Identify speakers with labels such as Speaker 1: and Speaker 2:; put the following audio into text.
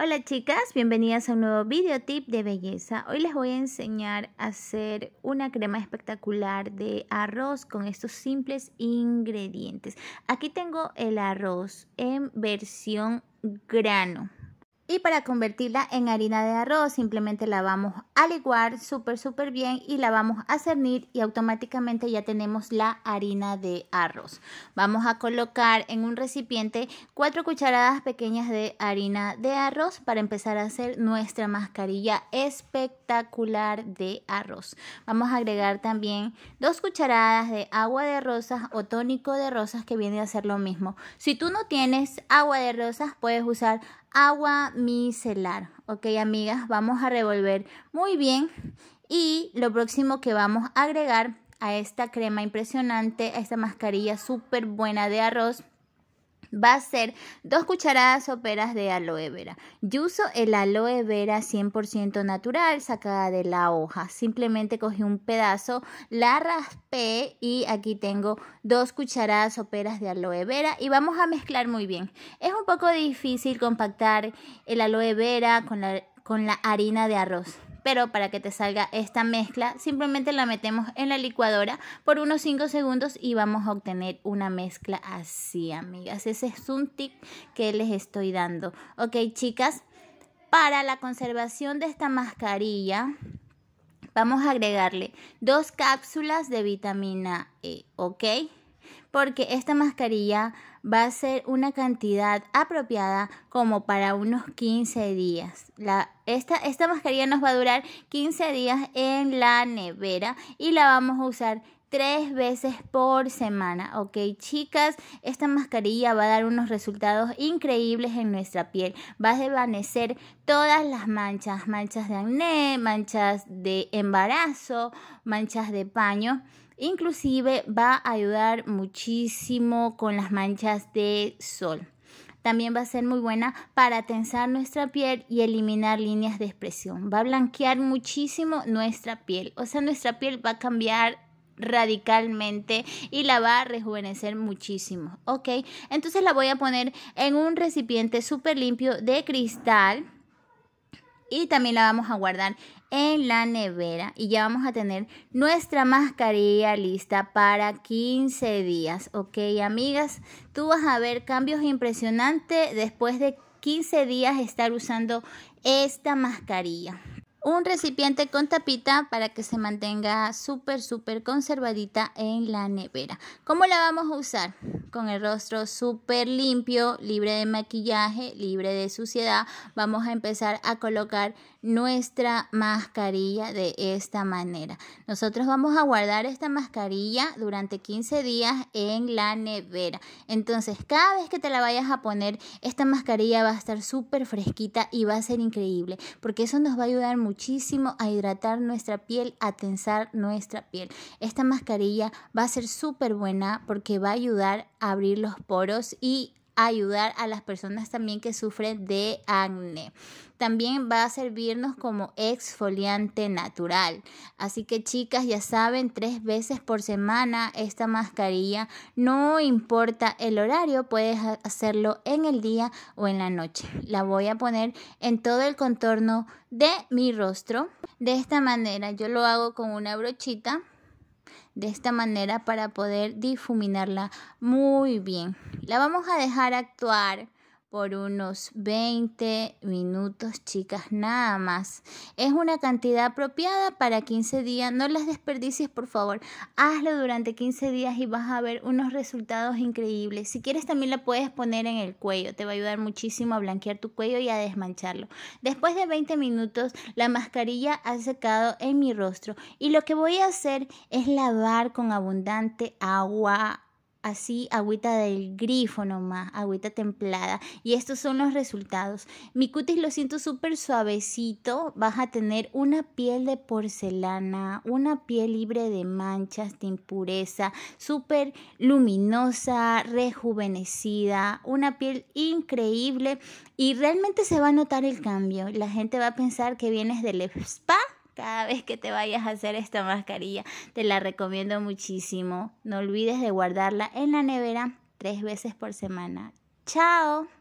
Speaker 1: Hola chicas, bienvenidas a un nuevo video tip de belleza. Hoy les voy a enseñar a hacer una crema espectacular de arroz con estos simples ingredientes. Aquí tengo el arroz en versión grano. Y para convertirla en harina de arroz simplemente la vamos a aliguar súper súper bien y la vamos a cernir y automáticamente ya tenemos la harina de arroz. Vamos a colocar en un recipiente cuatro cucharadas pequeñas de harina de arroz para empezar a hacer nuestra mascarilla espectacular de arroz. Vamos a agregar también dos cucharadas de agua de rosas o tónico de rosas que viene a ser lo mismo. Si tú no tienes agua de rosas puedes usar agua micelar. Ok, amigas, vamos a revolver muy bien. Y lo próximo que vamos a agregar a esta crema impresionante, a esta mascarilla súper buena de arroz, va a ser dos cucharadas soperas de aloe vera. Yo uso el aloe vera 100% natural sacada de la hoja. Simplemente cogí un pedazo, la raspé y aquí tengo dos cucharadas soperas de aloe vera y vamos a mezclar muy bien. Es un poco difícil compactar el aloe vera con la, con la harina de arroz pero para que te salga esta mezcla simplemente la metemos en la licuadora por unos 5 segundos y vamos a obtener una mezcla así amigas ese es un tip que les estoy dando ok chicas para la conservación de esta mascarilla vamos a agregarle dos cápsulas de vitamina E ok porque esta mascarilla va a ser una cantidad apropiada como para unos 15 días. La, esta, esta mascarilla nos va a durar 15 días en la nevera y la vamos a usar tres veces por semana, ¿ok? Chicas, esta mascarilla va a dar unos resultados increíbles en nuestra piel. Va a desvanecer todas las manchas, manchas de acné, manchas de embarazo, manchas de paño. Inclusive va a ayudar muchísimo con las manchas de sol. También va a ser muy buena para tensar nuestra piel y eliminar líneas de expresión. Va a blanquear muchísimo nuestra piel. O sea, nuestra piel va a cambiar radicalmente y la va a rejuvenecer muchísimo. Ok, entonces la voy a poner en un recipiente súper limpio de cristal y también la vamos a guardar en la nevera y ya vamos a tener nuestra mascarilla lista para 15 días ok amigas tú vas a ver cambios impresionantes después de 15 días estar usando esta mascarilla un recipiente con tapita para que se mantenga súper súper conservadita en la nevera ¿cómo la vamos a usar? con el rostro súper limpio, libre de maquillaje, libre de suciedad, vamos a empezar a colocar nuestra mascarilla de esta manera. Nosotros vamos a guardar esta mascarilla durante 15 días en la nevera. Entonces, cada vez que te la vayas a poner, esta mascarilla va a estar súper fresquita y va a ser increíble, porque eso nos va a ayudar muchísimo a hidratar nuestra piel, a tensar nuestra piel. Esta mascarilla va a ser súper buena porque va a ayudar abrir los poros y ayudar a las personas también que sufren de acné. También va a servirnos como exfoliante natural. Así que chicas, ya saben, tres veces por semana esta mascarilla. No importa el horario, puedes hacerlo en el día o en la noche. La voy a poner en todo el contorno de mi rostro. De esta manera yo lo hago con una brochita de esta manera para poder difuminarla muy bien. La vamos a dejar actuar por unos 20 minutos, chicas, nada más. Es una cantidad apropiada para 15 días. No las desperdicies, por favor. Hazlo durante 15 días y vas a ver unos resultados increíbles. Si quieres, también la puedes poner en el cuello. Te va a ayudar muchísimo a blanquear tu cuello y a desmancharlo. Después de 20 minutos, la mascarilla ha secado en mi rostro y lo que voy a hacer es lavar con abundante agua así agüita del grifo nomás, agüita templada. Y estos son los resultados. Mi cutis lo siento súper suavecito, vas a tener una piel de porcelana, una piel libre de manchas, de impureza, súper luminosa, rejuvenecida, una piel increíble y realmente se va a notar el cambio. La gente va a pensar que vienes del spa cada vez que te vayas a hacer esta mascarilla. Te la recomiendo muchísimo. No olvides de guardarla en la nevera tres veces por semana. ¡Chao!